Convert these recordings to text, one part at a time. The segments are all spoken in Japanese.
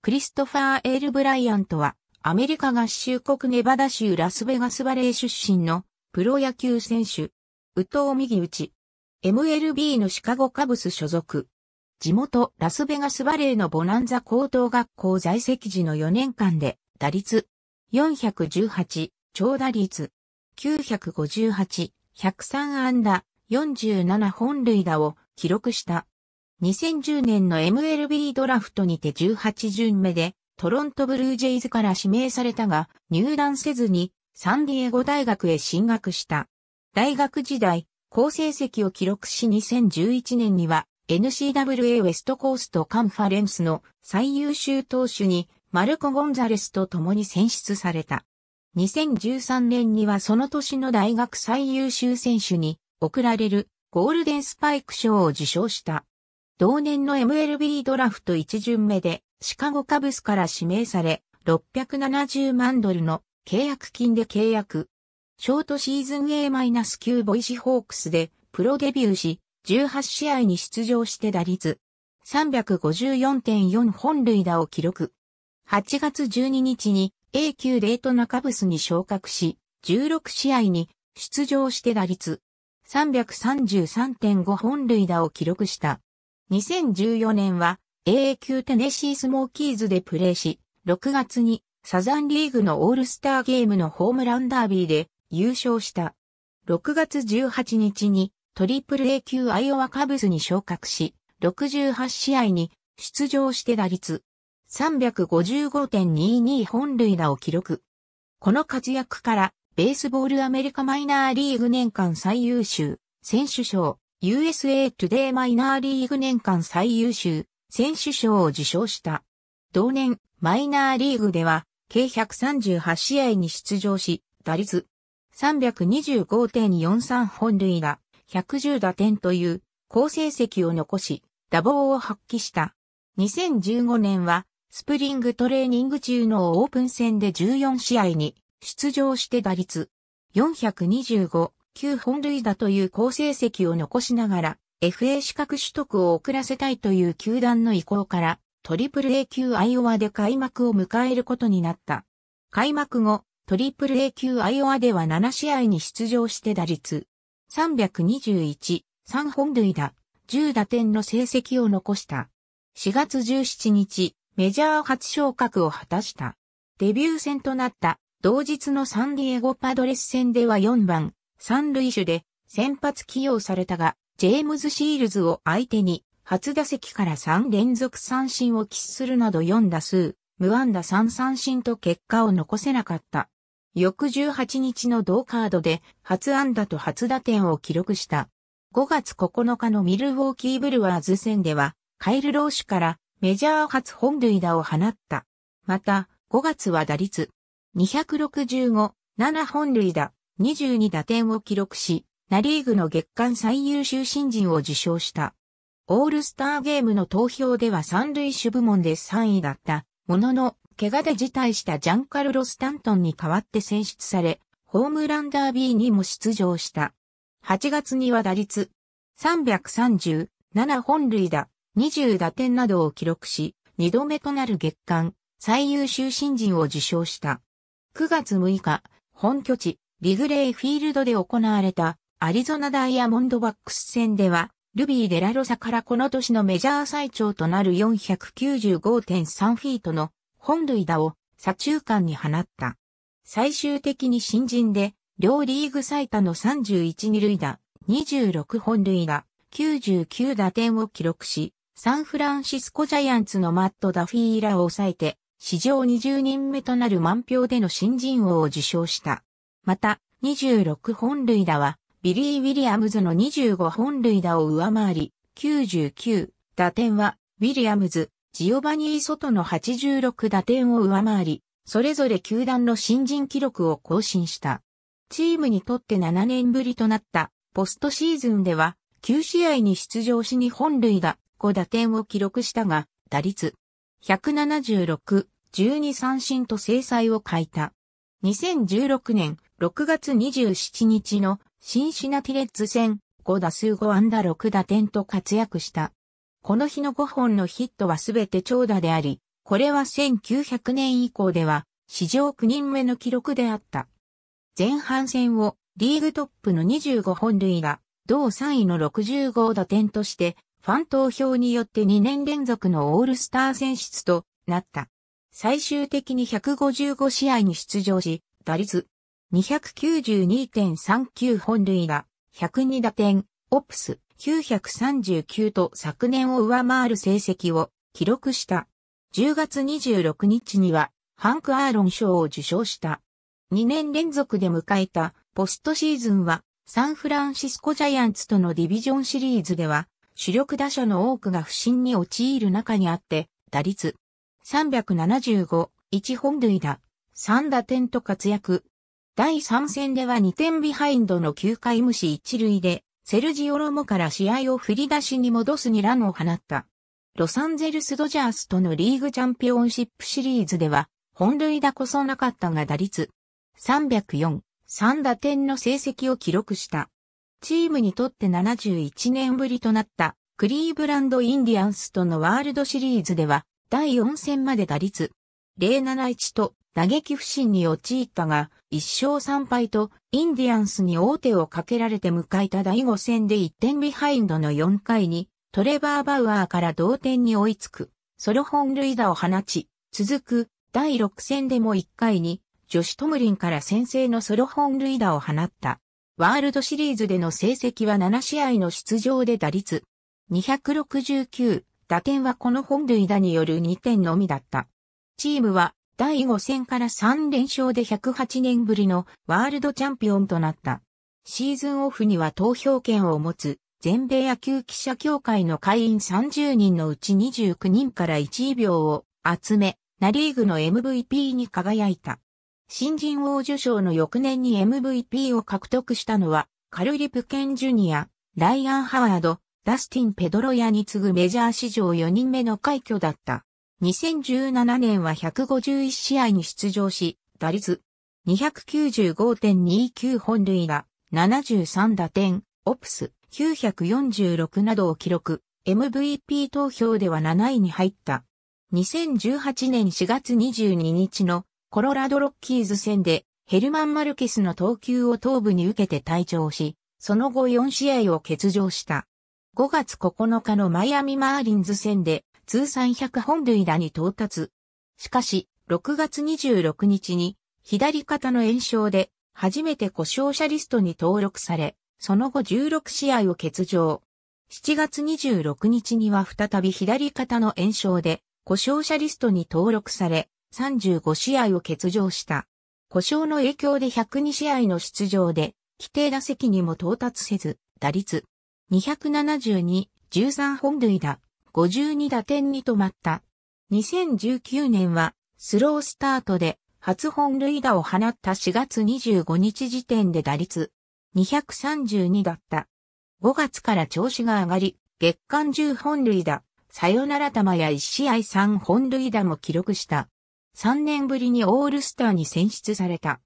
クリストファー・エール・ブライアントは、アメリカ合衆国ネバダ州ラスベガスバレー出身のプロ野球選手。宇藤右打ち。MLB のシカゴカブス所属。地元ラスベガスバレーのボナンザ高等学校在籍時の4年間で、打率418、長打率958、103安打、47本塁打を記録した。2010年の MLB ドラフトにて18巡目でトロントブルージェイズから指名されたが入団せずにサンディエゴ大学へ進学した。大学時代、好成績を記録し2011年には n c w a ウェストコーストカンファレンスの最優秀投手にマルコ・ゴンザレスと共に選出された。2013年にはその年の大学最優秀選手に贈られるゴールデンスパイク賞を受賞した。同年の MLB ドラフト1巡目でシカゴカブスから指名され、670万ドルの契約金で契約。ショートシーズン A-9 ボイシホークスでプロデビューし、18試合に出場して打率354.4本塁打を記録。8月12日に A 級レートナカブスに昇格し、16試合に出場して打率333.5本塁打を記録した。2014年は AA 級テネシースモーキーズでプレーし、6月にサザンリーグのオールスターゲームのホームランダービーで優勝した。6月18日にトリプル A 級アイオワカブスに昇格し、68試合に出場して打率355.22本塁打を記録。この活躍からベースボールアメリカマイナーリーグ年間最優秀選手賞、USA Today マイナーリーグ年間最優秀選手賞を受賞した。同年、マイナーリーグでは、計138試合に出場し、打率325.43本塁打、110打点という好成績を残し、打棒を発揮した。2015年は、スプリングトレーニング中のオープン戦で14試合に出場して打率425、9本塁打という好成績を残しながら、FA 資格取得を遅らせたいという球団の意向から、トリプル A 級アイオワで開幕を迎えることになった。開幕後、トリプル A 級アイオワでは7試合に出場して打率321、3本塁打、10打点の成績を残した。4月17日、メジャー初昇格を果たした。デビュー戦となった同日のサンディエゴパドレス戦では4番三塁手で先発起用されたが、ジェームズ・シールズを相手に、初打席から3連続三振を喫するなど4打数、無安打3三振と結果を残せなかった。翌18日の同カードで初安打と初打点を記録した。5月9日のミルウォーキーブルワーズ戦では、カイル・ローシュからメジャー初本塁打を放った。また、5月は打率265、7本塁打、22打点を記録し、ナリーグの月間最優秀新人を受賞した。オールスターゲームの投票では三塁手部門で3位だった。ものの、怪我で辞退したジャンカルロ・スタントンに代わって選出され、ホームランダービーにも出場した。8月には打率337本塁打、20打点などを記録し、2度目となる月間最優秀新人を受賞した。9月6日、本拠地ビグレイフィールドで行われたアリゾナダイヤモンドバックス戦では、ルビー・デラロサからこの年のメジャー最長となる495.3フィートの本塁打を左中間に放った。最終的に新人で、両リーグ最多の31二塁打、26本塁打、99打点を記録し、サンフランシスコジャイアンツのマット・ダフィーラを抑えて、史上20人目となる満票での新人王を受賞した。また、26本塁打は、ビリー・ウィリアムズの25本塁打を上回り、99打点は、ウィリアムズ、ジオバニー・ソトの86打点を上回り、それぞれ球団の新人記録を更新した。チームにとって7年ぶりとなったポストシーズンでは9試合に出場しに本塁打5打点を記録したが打率176、12三振と制裁を欠いた。2016年6月27日のシンシナティレッズ戦5打数5安打6打点と活躍した。この日の5本のヒットはすべて長打であり、これは1900年以降では史上9人目の記録であった。前半戦をリーグトップの25本類が同3位の65打点として、ファン投票によって2年連続のオールスター選出となった。最終的に155試合に出場し、打率292.39本塁打、102打点、オプス939と昨年を上回る成績を記録した。10月26日にはハンク・アーロン賞を受賞した。2年連続で迎えたポストシーズンはサンフランシスコジャイアンツとのディビジョンシリーズでは主力打者の多くが不振に陥る中にあって打率375、1本塁打、3打点と活躍。第3戦では2点ビハインドの9回無視一塁で、セルジオロモから試合を振り出しに戻すにランを放った。ロサンゼルスドジャースとのリーグチャンピオンシップシリーズでは、本塁打こそなかったが打率304、3打点の成績を記録した。チームにとって71年ぶりとなったクリーブランドインディアンスとのワールドシリーズでは、第4戦まで打率071と打撃不振に陥ったが、1勝3敗と、インディアンスに大手をかけられて迎えた第5戦で1点ビハインドの4回に、トレバー・バウアーから同点に追いつく、ソロ本塁打を放ち、続く、第6戦でも1回に、ジョシュ・トムリンから先制のソロ本塁打を放った。ワールドシリーズでの成績は7試合の出場で打率269、打点はこの本塁打による2点のみだった。チームは第5戦から3連勝で108年ぶりのワールドチャンピオンとなった。シーズンオフには投票権を持つ全米野球記者協会の会員30人のうち29人から1位票を集め、ナリーグの MVP に輝いた。新人王受賞の翌年に MVP を獲得したのは、カルリプケンジュニア、ライアン・ハワード、ダスティン・ペドロヤに次ぐメジャー史上4人目の快挙だった。2017年は151試合に出場し、打率295.29本塁打、73打点、オプス946などを記録、MVP 投票では7位に入った。2018年4月22日のコロラドロッキーズ戦でヘルマン・マルケスの投球を頭部に受けて退場し、その後4試合を欠場した。5月9日のマイアミ・マーリンズ戦で通算100本塁打に到達。しかし、6月26日に左肩の炎症で初めて故障者リストに登録され、その後16試合を欠場。7月26日には再び左肩の炎症で故障者リストに登録され、35試合を欠場した。故障の影響で102試合の出場で、規定打席にも到達せず、打率272、13本塁打、52打点に止まった。2019年はスロースタートで初本塁打を放った4月25日時点で打率232だった。5月から調子が上がり、月間10本塁打、サヨナラ玉や1試合3本塁打も記録した。3年ぶりにオールスターに選出された。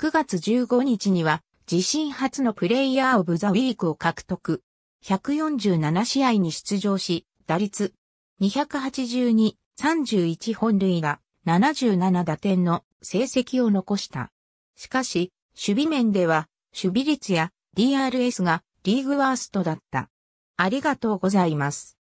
9月15日には自身初のプレイヤーオブザウィークを獲得。147試合に出場し、打率282、31本塁打、77打点の成績を残した。しかし、守備面では、守備率や DRS がリーグワーストだった。ありがとうございます。